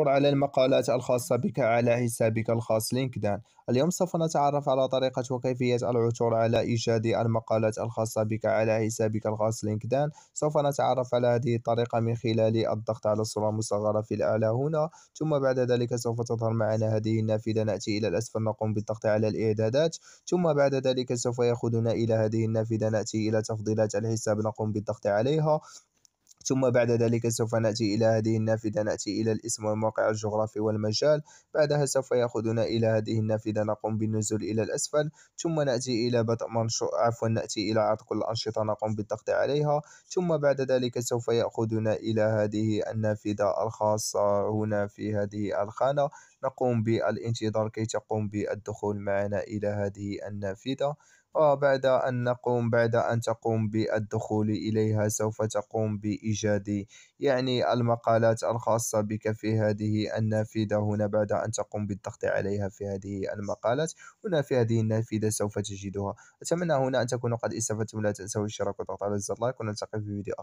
على المقالات الخاصة بك على حسابك الخاص لينكدان اليوم سوف نتعرف على طريقة وكيفية العثور على إيجاد المقالات الخاصة بك على حسابك الخاص لينكدان سوف نتعرف على هذه الطريقة من خلال الضغط على الصورة المصغرة في الأعلى هنا ثم بعد ذلك سوف تظهر معنا هذه النافذة نأتي إلى الأسفل نقوم بالضغط على الإعدادات ثم بعد ذلك سوف يأخذنا إلى هذه النافذة نأتي إلى تفضيلات الحساب نقوم بالضغط عليها ثم بعد ذلك سوف نأتي إلى هذه النافذة نأتي إلى الاسم والموقع الجغرافي والمجال بعدها سوف يأخذنا إلى هذه النافذة نقوم بالنزول إلى الأسفل ثم نأتي إلى بدء منشور عفوا نأتي إلى عرض كل الأنشطة نقوم بالضغط عليها ثم بعد ذلك سوف يأخذنا إلى هذه النافذة الخاصة هنا في هذه الخانة نقوم بالانتظار كي تقوم بالدخول معنا إلى هذه النافذة وبعد آه، أن نقوم بعد أن تقوم بالدخول إليها سوف تقوم بإيجاد يعني المقالات الخاصة بك في هذه النافذة هنا بعد أن تقوم بالضغط عليها في هذه المقالات هنا في هذه النافذة سوف تجدها أتمنى هنا أن تكونوا قد استفدتم لا تنسوا الاشتراك والضغط على زر لايك ونلتقي في فيديو آخر